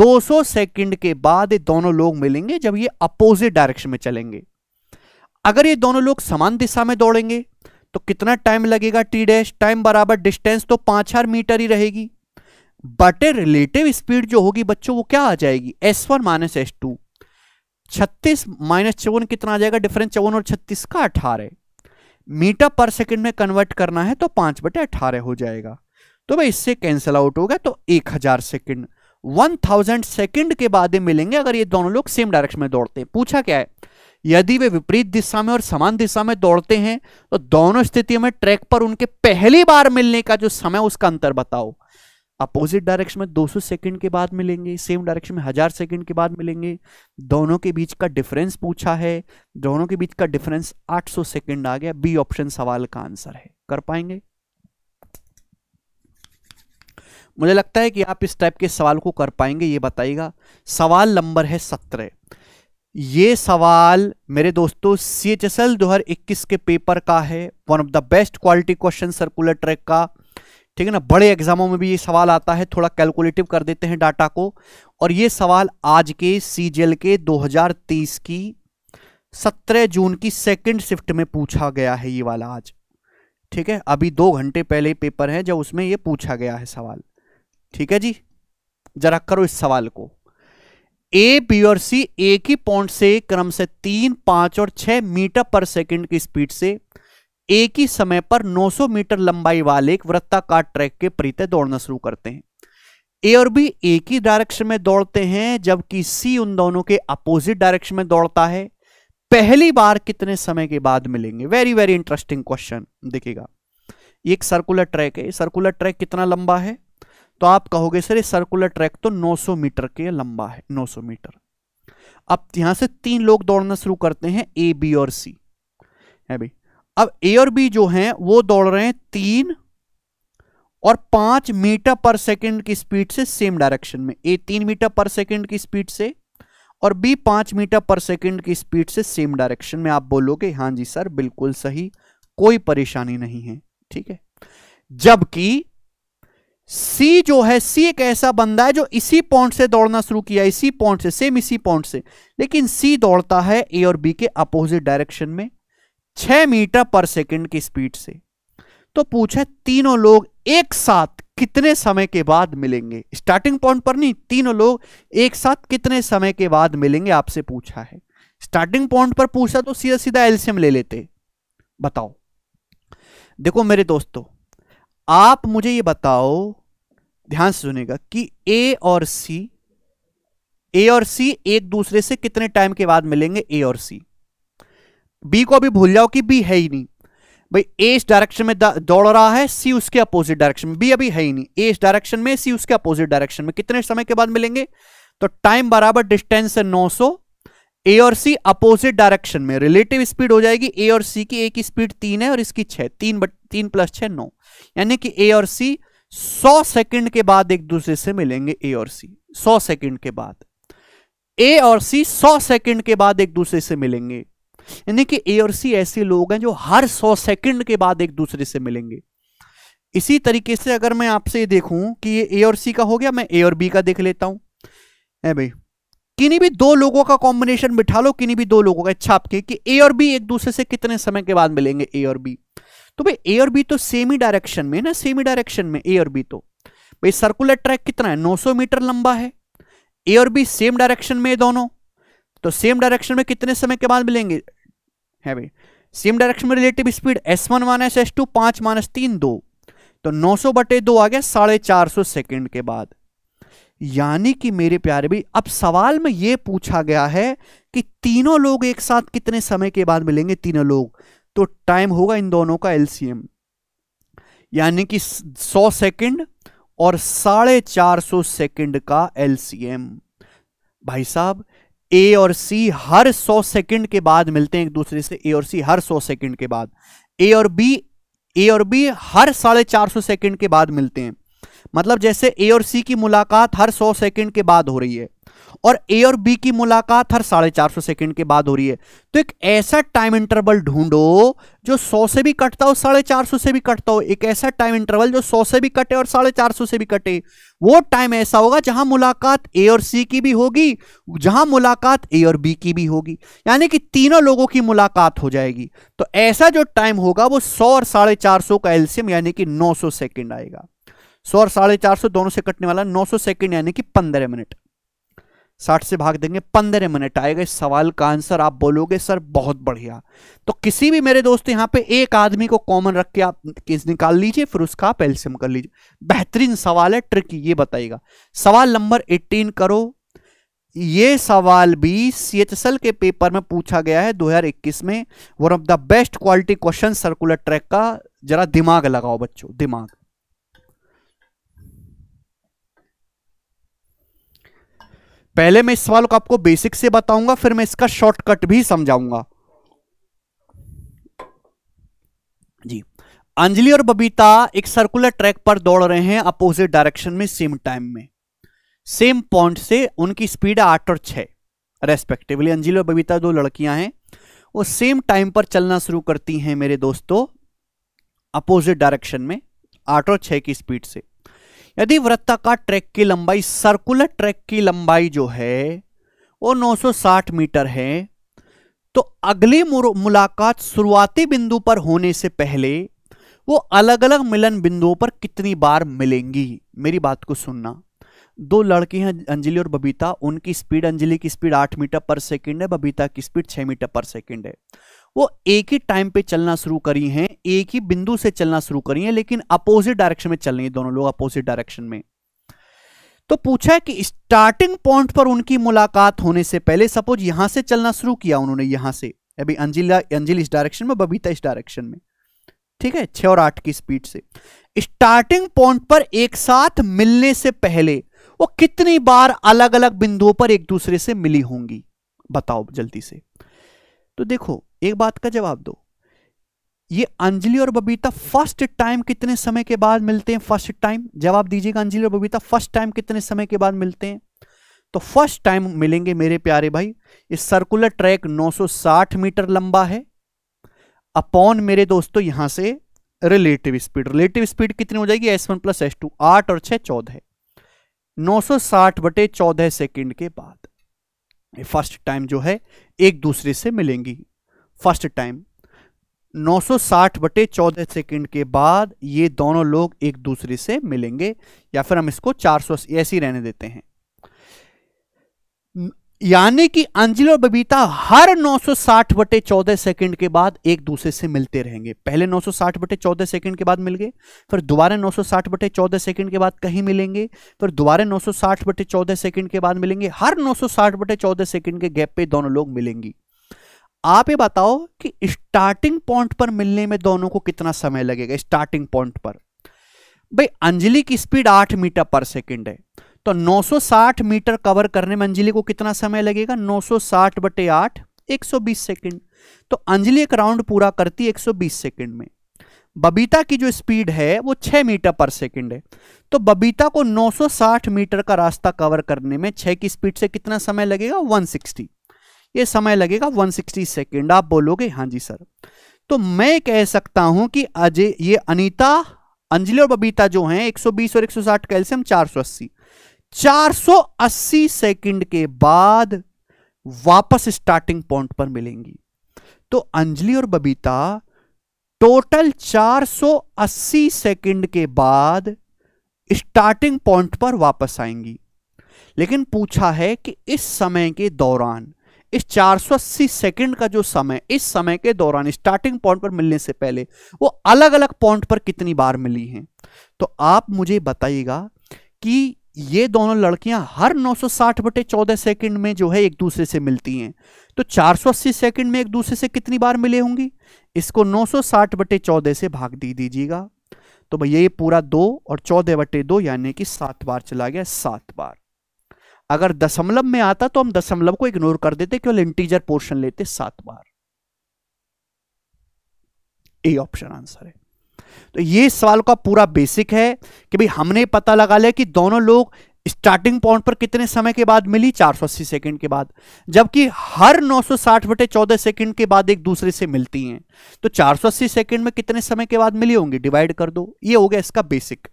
A: दो सौ सेकेंड के बाद ये दोनों लोग मिलेंगे जब ये अपोजिट डायरेक्शन में चलेंगे अगर ये दोनों लोग समान दिशा में दौड़ेंगे तो कितना टाइम लगेगा टी डैश टाइम बराबर डिस्टेंस तो पांच हजार मीटर ही रहेगी बटे रिलेटिव स्पीड जो होगी बच्चों वो क्या आ जाएगी S one minus S two छत्तीस माइनस चौवन कितना आ जाएगा डिफरेंस चौवन और छत्तीस का अठारह मीटर पर सेकेंड में कन्वर्ट करना है तो पांच बटे अठारह हो जाएगा तो भाई इससे कैंसिल आउट होगा तो एक हजार सेकेंड वन थाउजेंड सेकेंड के बाद मिलेंगे अगर ये दोनों लोग सेम डायरेक्शन में दौड़ते हैं पूछा क्या है यदि वे विपरीत दिशा में और समान दिशा में दौड़ते हैं तो दोनों स्थितियों में ट्रैक पर उनके पहली बार मिलने का जो समय उसका अंतर बताओ अपोजिट डायरेक्शन में 200 सेकेंड के बाद मिलेंगे सेम डायरेक्शन में हज़ार सेकेंड के बाद मिलेंगे दोनों के बीच का डिफरेंस पूछा है दोनों के बीच का डिफरेंस 800 सेकंड आ गया बी ऑप्शन सवाल का आंसर है कर पाएंगे मुझे लगता है कि आप इस टाइप के सवाल को कर पाएंगे ये बताइएगा सवाल नंबर है सत्रह ये सवाल मेरे दोस्तों सी एच एस एल दो के पेपर का है one of the best quality question circular track का ठीक है ना बड़े एग्जामों में भी ये सवाल आता है थोड़ा कैलकुलेटिव कर देते हैं डाटा को और ये सवाल आज के सी के तेईस की 17 जून की सेकंड शिफ्ट में पूछा गया है ये वाला आज ठीक है अभी दो घंटे पहले पेपर है जब उसमें ये पूछा गया है सवाल ठीक है जी जरा करो इस सवाल को ए बी और सी एक ही पॉइंट से क्रम से तीन पांच और छह मीटर पर सेकंड की स्पीड से एक ही समय पर 900 मीटर लंबाई वाले एक वृत्ताकार ट्रैक के प्रीत दौड़ना शुरू करते हैं ए और बी एक ही डायरेक्शन में दौड़ते हैं जबकि सी उन दोनों के अपोजिट डायरेक्शन में दौड़ता है पहली बार कितने समय के बाद मिलेंगे वेरी वेरी इंटरेस्टिंग क्वेश्चन देखिएगा एक सर्कुलर ट्रैक है सर्कुलर ट्रैक कितना लंबा है तो आप कहोगे सर ये सर्कुलर ट्रैक तो 900 मीटर के लंबा है 900 मीटर अब यहां से तीन लोग दौड़ना शुरू करते हैं ए बी और सी है भाई अब ए और बी जो हैं वो दौड़ रहे हैं तीन और पांच मीटर पर सेकंड की स्पीड से सेम डायरेक्शन में ए तीन मीटर पर सेकंड की स्पीड से और बी पांच मीटर पर सेकंड की स्पीड से सेम डायरेक्शन में आप बोलोगे हां जी सर बिल्कुल सही कोई परेशानी नहीं है ठीक है जबकि सी जो है सी एक ऐसा बंदा है जो इसी पॉइंट से दौड़ना शुरू किया इसी पॉइंट से सेम इसी पॉइंट से लेकिन सी दौड़ता है ए और बी के अपोजिट डायरेक्शन में छह मीटर पर सेकंड की स्पीड से तो पूछे तीनों लोग एक साथ कितने समय के बाद मिलेंगे स्टार्टिंग पॉइंट पर नहीं तीनों लोग एक साथ कितने समय के बाद मिलेंगे आपसे पूछा है स्टार्टिंग पॉइंट पर पूछा तो सीधा सीधा एल्सियम ले लेते बताओ देखो मेरे दोस्तों आप मुझे ये बताओ ध्यान से सुनेगा कि ए और सी ए और सी एक दूसरे से कितने टाइम के बाद मिलेंगे ए और सी बी को अभी भूल जाओ कि बी है ही नहीं भाई ए इस डायरेक्शन में दौड़ रहा है सी उसके अपोजिट डायरेक्शन में बी अभी है ही नहीं ए इस डायरेक्शन में सी उसके अपोजिट डायरेक्शन में कितने समय के बाद मिलेंगे तो टाइम बराबर डिस्टेंस है 900 ए और सी अपोजिट डायरेक्शन में रिलेटिव स्पीड हो जाएगी ए और सी की ए की स्पीड तीन है और इसकी छह तीन बट तीन प्लस छह नौ यानी कि ए और सी सौ सेकंड के बाद एक दूसरे से मिलेंगे ए और सी सौ सेकंड के बाद ए और सी सौ सेकंड के बाद एक दूसरे से मिलेंगे यानी कि ए और सी ऐसे लोग हैं जो हर सौ सेकंड के बाद एक दूसरे से मिलेंगे इसी तरीके से अगर मैं आपसे ये देखूं कि ये ए और सी का हो गया मैं ए और बी का देख लेता हूं है भाई किन्हीं भी दो लोगों का कॉम्बिनेशन बिठा लो किन्हीं भी दो लोगों का इच्छा आपके कि ए और बी एक दूसरे से कितने समय के बाद मिलेंगे ए और बी तो भाई ए और बी तो सेम ही डायरेक्शन में ना सेम ही डायरेक्शन में ए और बी तो भाई सर्कुलर ट्रैक कितना है 900 मीटर लंबा है ए और बी सेम डायरेक्शन में दोनों तो सेम डायरेक्शन में कितने समय के बाद मिलेंगे है भाई सेम डायरेक्शन में relative speed S one minus S two पांच माइनस तीन दो तो नौ सौ बटे दो आ गया साढ़े चार सौ सेकेंड के बाद यानी कि मेरे प्यारे भाई अब सवाल में यह पूछा गया है कि तीनों लोग एक साथ कितने समय के बाद मिलेंगे तीनों लोग तो टाइम होगा इन दोनों का एलसीएम यानी कि सौ सेकेंड और साढ़े चार सौ सेकेंड का एलसीएम भाई साहब ए और सी हर 100 सेकंड के बाद मिलते हैं एक दूसरे से ए और सी हर 100 सेकंड के बाद ए और बी ए और बी हर साढ़े चार सौ सेकेंड के बाद मिलते हैं मतलब जैसे ए और सी की मुलाकात हर सौ सेकंड के बाद हो रही है और ए और बी की मुलाकात हर साढ़े चार सौ सेकेंड के बाद हो रही है तो एक ऐसा टाइम इंटरवल ढूंढो जो सौ से भी कटता हो साढ़े चार सौ से भी कटता हो एक ऐसा टाइम इंटरवल जो सौ से भी कटे और साढ़े चार सौ से भी कटे वो टाइम ऐसा होगा जहां मुलाकात ए और सी की भी होगी जहां मुलाकात ए और बी की भी होगी यानी कि तीनों लोगों की मुलाकात हो जाएगी तो ऐसा जो टाइम होगा वो सौ और साढ़े चार सौ का एल्सियम यानी कि नौ सौ सेकेंड आएगा सौ और साढ़े चार सौ दोनों से कटने वाला नौ सौ सेकेंड यानी कि पंद्रह मिनट साठ से भाग देंगे पंद्रह मिनट आएगा इस सवाल का आंसर आप बोलोगे सर बहुत बढ़िया तो किसी भी मेरे दोस्त यहाँ पे एक आदमी को कॉमन रख के आप केस निकाल लीजिए फिर उसका आप एल्सियम कर लीजिए बेहतरीन सवाल है ट्रिक ये बताइएगा सवाल नंबर एट्टीन करो ये सवाल भी सी एच के पेपर में पूछा गया है 2021 में one of the best quality question circular track का जरा दिमाग लगाओ बच्चों दिमाग पहले मैं इस सवाल को आपको बेसिक से बताऊंगा फिर मैं इसका शॉर्टकट भी समझाऊंगा जी अंजलि और बबीता एक सर्कुलर ट्रैक पर दौड़ रहे हैं अपोजिट डायरेक्शन में सेम टाइम में सेम पॉइंट से उनकी स्पीड आठ और छह रेस्पेक्टिवली अंजलि और बबीता दो लड़कियां हैं वो सेम टाइम पर चलना शुरू करती हैं मेरे दोस्तों अपोजिट डायरेक्शन में आठ और छह की स्पीड से यदि वृत्ताकार ट्रैक की लंबाई सर्कुलर ट्रैक की लंबाई जो है वो 960 मीटर है तो अगली मुलाकात शुरुआती बिंदु पर होने से पहले वो अलग अलग मिलन बिंदुओं पर कितनी बार मिलेंगी मेरी बात को सुनना दो लड़की हैं अंजलि और बबीता उनकी स्पीड अंजलि की स्पीड आठ मीटर पर सेकंड है बबीता की स्पीड छह मीटर पर सेकंड है वो एक ही टाइम पे चलना शुरू करी हैं एक ही बिंदु से चलना शुरू करी हैं लेकिन अपोजिट डायरेक्शन में चल रही है दोनों लोग अपोजिट डायरेक्शन में तो पूछा है कि स्टार्टिंग पॉइंट पर उनकी मुलाकात होने से पहले सपोज यहां से चलना शुरू किया उन्होंने यहां से अभी अंजिल अंजिल इस डायरेक्शन में बबीता इस डायरेक्शन में ठीक है छह और आठ की स्पीड से स्टार्टिंग पॉइंट पर एक साथ मिलने से पहले वो कितनी बार अलग अलग बिंदुओं पर एक दूसरे से मिली होंगी बताओ जल्दी से तो देखो एक बात का जवाब दो ये अंजलि और बबीता फर्स्ट टाइम कितने समय के बाद मिलते हैं फर्स्ट टाइम जवाब दीजिएगा अंजलि और बबीता फर्स्ट टाइम कितने समय के बाद मिलते हैं तो फर्स्ट टाइम मिलेंगे मेरे प्यारे भाई इस सर्कुलर ट्रैक 960 मीटर लंबा है अपॉन मेरे दोस्तों यहां से रिलेटिव स्पीड रिलेटिव स्पीड कितनी हो जाएगी S one plus S two आठ और छह चौदह नौ सौ साठ बटे चौदह सेकेंड के बाद फर्स्ट टाइम जो है एक दूसरे से मिलेंगी फर्स्ट टाइम 960 बटे चौदह सेकेंड के बाद ये दोनों लोग एक दूसरे से मिलेंगे या फिर हम इसको 400 ऐसे ही रहने देते हैं यानी कि अंजलि और बबीता हर 960 बटे चौदह सेकंड के बाद एक दूसरे से मिलते रहेंगे पहले 960 बटे चौदह सेकंड के बाद मिल गए फिर दोबारा 960 बटे चौदह सेकंड के बाद कहीं मिलेंगे फिर दोबारा 960 बटे चौदह सेकंड के बाद मिलेंगे हर 960 बटे चौदह सेकंड के गैप पे दोनों लोग मिलेंगी आप ये बताओ कि स्टार्टिंग पॉइंट पर मिलने में दोनों को कितना समय लगेगा स्टार्टिंग पॉइंट पर भाई अंजलि की स्पीड 8 मीटर पर सेकंड है तो 960 मीटर कवर करने में अंजलि को कितना समय लगेगा 960 बटे आठ एक सेकेंड तो अंजलि एक राउंड पूरा करती है 120 सेकेंड में बबीता की जो स्पीड है वो 6 मीटर पर सेकंड है तो बबीता को 960 मीटर का रास्ता कवर करने में 6 की स्पीड से कितना समय लगेगा 160 ये समय लगेगा 160 सेकेंड आप बोलोगे हाँ जी सर तो मैं कह सकता हूं कि अजय ये अनीता अंजलि और बबीता जो हैं 120 और 160 कैल्शियम 480 480 सेकेंड के बाद वापस स्टार्टिंग पॉइंट पर मिलेंगी तो अंजलि और बबीता टोटल 480 सेकंड के बाद स्टार्टिंग पॉइंट पर वापस आएंगी लेकिन पूछा है कि इस समय के दौरान इस 480 सेकंड का जो समय इस समय के दौरान स्टार्टिंग पॉइंट पर मिलने से पहले वो अलग अलग पॉइंट पर कितनी बार मिली हैं तो आप मुझे बताइएगा कि ये दोनों लड़कियां हर 960 बटे 14 सेकंड में जो है एक दूसरे से मिलती हैं तो 480 सेकंड में एक दूसरे से कितनी बार मिले होंगी इसको 960 बटे 14 से भाग दे दीजिएगा तो भैया ये पूरा दो और चौदह बटे दो यानी कि सात बार चला गया सात बार अगर दशमलव में आता तो हम दशमलव को इग्नोर कर देते केवल इंटीजर पोर्शन लेते सात बार ए ऑप्शन आंसर है तो ये सवाल का पूरा बेसिक है कि भाई हमने पता लगा लिया कि दोनों लोग स्टार्टिंग पॉइंट पर कितने समय के बाद मिली 480 सेकंड के बाद जबकि हर 960 बटे चौदह सेकंड के बाद एक दूसरे से मिलती हैं तो 480 सेकंड में कितने समय के बाद मिली होंगी डिवाइड कर दो ये हो गया इसका बेसिक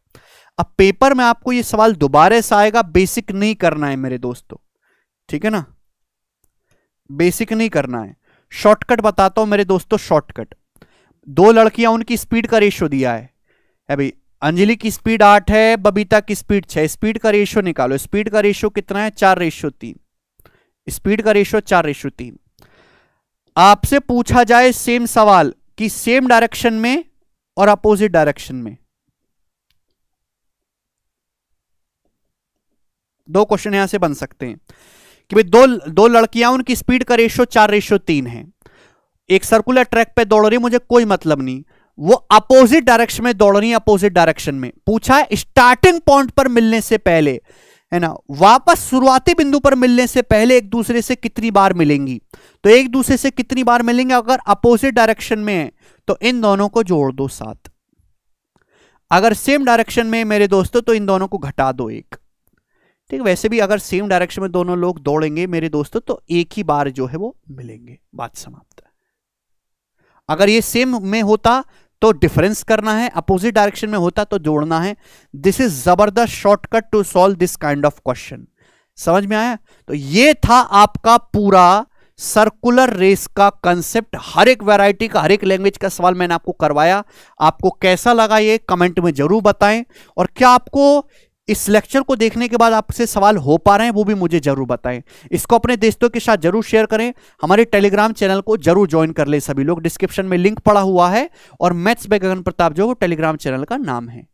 A: अब पेपर में आपको ये सवाल दोबारा से आएगा बेसिक नहीं करना है मेरे दोस्तों ठीक है ना बेसिक नहीं करना है शॉर्टकट बताता हूं मेरे दोस्तों शॉर्टकट दो लड़कियां उनकी स्पीड का रेशो दिया है अभी अंजलि की स्पीड आठ है बबीता की स्पीड छह स्पीड का रेशो निकालो स्पीड का रेशो कितना है चार रेशो तीन स्पीड का रेशो चार रेशो तीन आपसे पूछा जाए सेम सवाल कि सेम डायरेक्शन में और अपोजिट डायरेक्शन में दो क्वेश्चन यहां से बन सकते हैं कि भाई दो दो लड़कियां उनकी स्पीड का रेशियो चार रेशियो तीन है एक सर्कुलर ट्रैक पे दौड़ रही मुझे कोई मतलब नहीं वो अपोजिट डायरेक्शन में दौड़ रही अपोजिट डायरेक्शन में पूछा है स्टार्टिंग पॉइंट पर मिलने से पहले है ना वापस शुरुआती बिंदु पर मिलने से पहले एक दूसरे से कितनी बार मिलेंगी तो एक दूसरे से कितनी बार मिलेंगे अगर अपोजिट डायरेक्शन में है तो इन दोनों को जोड़ दो साथ अगर सेम डायरेक्शन में मेरे दोस्तों तो इन दोनों को घटा दो एक ठीक है वैसे भी अगर सेम डायरेक्शन में दोनों लोग दौड़ेंगे मेरे दोस्तों तो एक ही बार जो है वो मिलेंगे बात समाप्त है अगर ये सेम में होता तो डिफरेंस करना है अपोजिट डायरेक्शन में होता तो जोड़ना है दिस इज जबरदस्त shortcut to solve this kind of question समझ में आया तो ये था आपका पूरा सर्कुलर रेस का कंसेप्ट हर एक वैरायटी का हर एक लैंग्वेज का सवाल मैंने आपको करवाया आपको कैसा लगा ये कमेंट में जरूर बताएं और क्या आपको इस लेक्चर को देखने के बाद आपसे सवाल हो पा रहे हैं वो भी मुझे जरूर बताएं इसको अपने दोस्तों के साथ जरूर शेयर करें हमारे टेलीग्राम चैनल को जरूर ज्वाइन कर ले सभी लोग डिस्क्रिप्शन में लिंक पड़ा हुआ है और मैथ्स बैगन प्रताप जो टेलीग्राम चैनल का नाम है